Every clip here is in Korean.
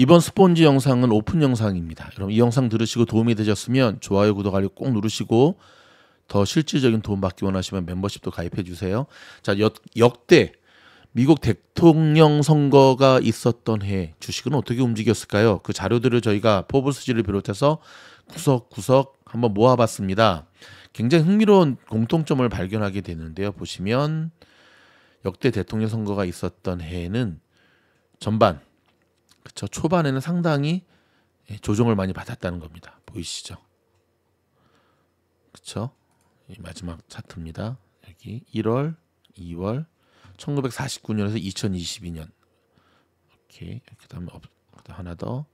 이번 스폰지 영상은 오픈 영상입니다. 여러분 이 영상 들으시고 도움이 되셨으면 좋아요, 구독, 알림 꼭 누르시고 더 실질적인 도움 받기 원하시면 멤버십도 가입해 주세요. 자, 역, 역대 미국 대통령 선거가 있었던 해 주식은 어떻게 움직였을까요? 그 자료들을 저희가 포브스지를 비롯해서 구석구석 한번 모아봤습니다. 굉장히 흥미로운 공통점을 발견하게 되는데요. 보시면 역대 대통령 선거가 있었던 해에는 전반 그쵸 초반에는 상당히 예, 조정을 많이 받았다는 겁니다. 보이시죠? 그쵸 마지막 차트입니다. 여기 1월, 2월 1949년에서 2022년 이렇게 그다음에 하나 더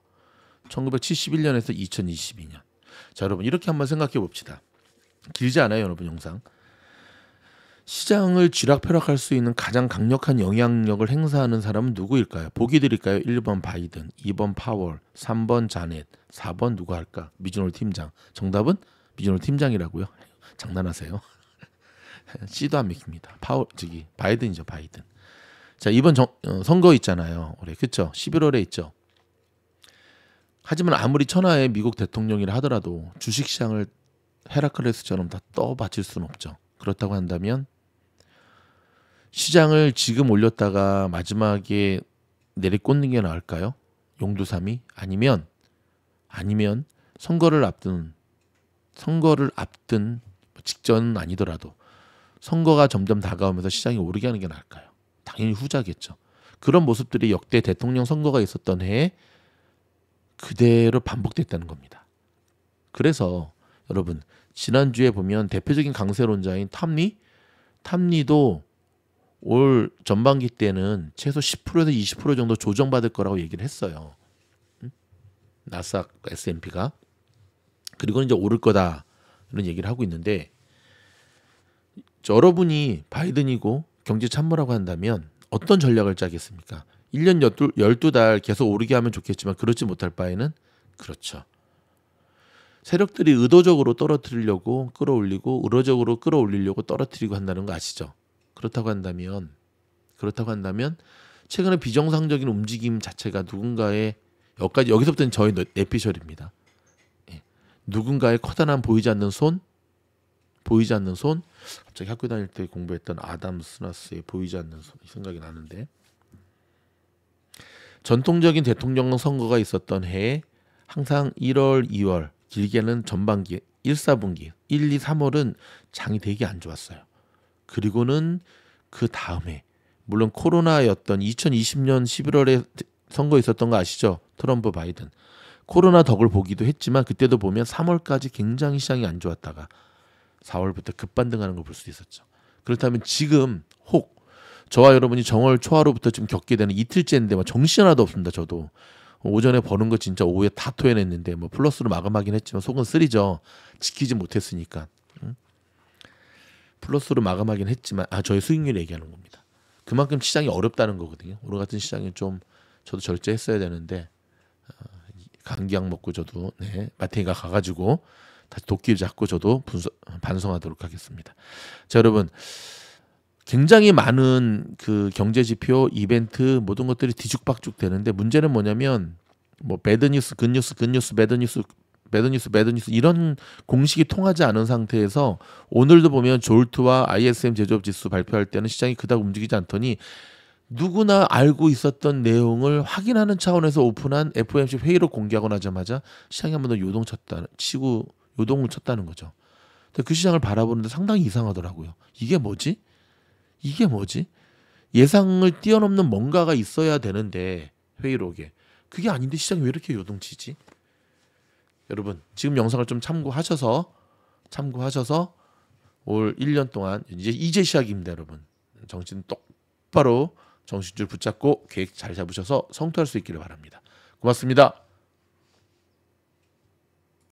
1971년에서 2022년 자 여러분 이렇게 한번 생각해 봅시다. 길지 않아요 여러분 영상 시장을 쥐락펴락할 수 있는 가장 강력한 영향력을 행사하는 사람은 누구일까요? 보기 드릴까요? 1번 바이든, 2번 파월, 3번 자넷, 4번 누가 할까? 미준홀 팀장. 정답은 미준홀 팀장이라고요. 장난하세요. 씨도 안 믿깁니다. 파월 저기 바이든이죠, 바이든. 자, 이번 정, 어, 선거 있잖아요. 올해 그렇죠? 11월에 있죠. 하지만 아무리 천하의 미국 대통령이라 하더라도 주식 시장을 헤라클레스처럼 다 떠받칠 수는 없죠. 그렇다고 한다면 시장을 지금 올렸다가 마지막에 내리꽂는 게 나을까요? 용두삼이 아니면 아니면 선거를 앞둔 선거를 앞둔 직전은 아니더라도 선거가 점점 다가오면서 시장이 오르게 하는 게 나을까요? 당연히 후자겠죠. 그런 모습들이 역대 대통령 선거가 있었던 해에 그대로 반복됐다는 겁니다. 그래서 여러분 지난주에 보면 대표적인 강세론자인 탐리 탐리도 올 전반기 때는 최소 10%에서 20% 정도 조정받을 거라고 얘기를 했어요. 나스닥 S&P가 그리고 이제 오를 거다 이런 얘기를 하고 있는데 여러분이 바이든이고 경제 참모라고 한다면 어떤 전략을 짜겠습니까? 1년 12달 계속 오르게 하면 좋겠지만 그렇지 못할 바에는 그렇죠. 세력들이 의도적으로 떨어뜨리려고 끌어올리고 의도적으로 끌어올리려고 떨어뜨리고 한다는 거 아시죠? 그렇다고 한다면 그렇다고 한다면 최근에 비정상적인 움직임 자체가 누군가의 여기까지 여기서부터는 저희 에피셜입니다. 예. 누군가의 커다란 보이지 않는 손, 보이지 않는 손. 갑자기 학교 다닐 때 공부했던 아담 스나스의 보이지 않는 손이 생각이 나는데 전통적인 대통령 선거가 있었던 해에 항상 1월, 2월 길게는 전반기, 1, 4분기, 1, 2, 3월은 장이 되게 안 좋았어요. 그리고는 그 다음에 물론 코로나였던 2020년 11월에 선거 있었던 거 아시죠? 트럼프 바이든. 코로나 덕을 보기도 했지만 그때도 보면 3월까지 굉장히 시장이 안 좋았다가 4월부터 급반등하는 걸 볼 수 있었죠. 그렇다면 지금 혹 저와 여러분이 정월 초하루부터 지금 겪게 되는 이틀째인데 막 뭐 정신 하나도 없습니다. 저도 오전에 버는 거 진짜 오후에 다 토해냈는데 뭐 플러스로 마감하긴 했지만 속은 쓰리죠. 지키지 못했으니까 플러스로 마감하긴 했지만 아저희 수익률 얘기하는 겁니다. 그만큼 시장이 어렵다는 거거든요. 오늘 같은 시장이좀 저도 절제했어야 되는데 어, 감기약 먹고 저도 네, 마탱이가 가가지고 다시 도끼를 잡고 저도 분석, 반성하도록 하겠습니다. 자 여러분 굉장히 많은 그 경제 지표 이벤트 모든 것들이 뒤죽박죽 되는데 문제는 뭐냐면 뭐 배드 뉴스, 굿 뉴스, 굿 뉴스, 배드 뉴스, 매드뉴스 매드뉴스 이런 공식이 통하지 않은 상태에서 오늘도 보면 졸트와 ISM 제조업 지수 발표할 때는 시장이 그닥 움직이지 않더니 누구나 알고 있었던 내용을 확인하는 차원에서 오픈한 FOMC 회의로 공개하고 나자마자 시장이 한번더 요동쳤다 치고 요동을 쳤다는 거죠. 그 시장을 바라보는데 상당히 이상하더라고요. 이게 뭐지? 이게 뭐지? 예상을 뛰어넘는 뭔가가 있어야 되는데 회의록에 그게 아닌데 시장이 왜 이렇게 요동치지? 여러분 지금 영상을 좀 참고하셔서 참고하셔서 올 1년 동안 이제 이제 시작입니다, 여러분. 정신 똑바로 정신줄 붙잡고 계획 잘 잡으셔서 성투할 수 있기를 바랍니다. 고맙습니다.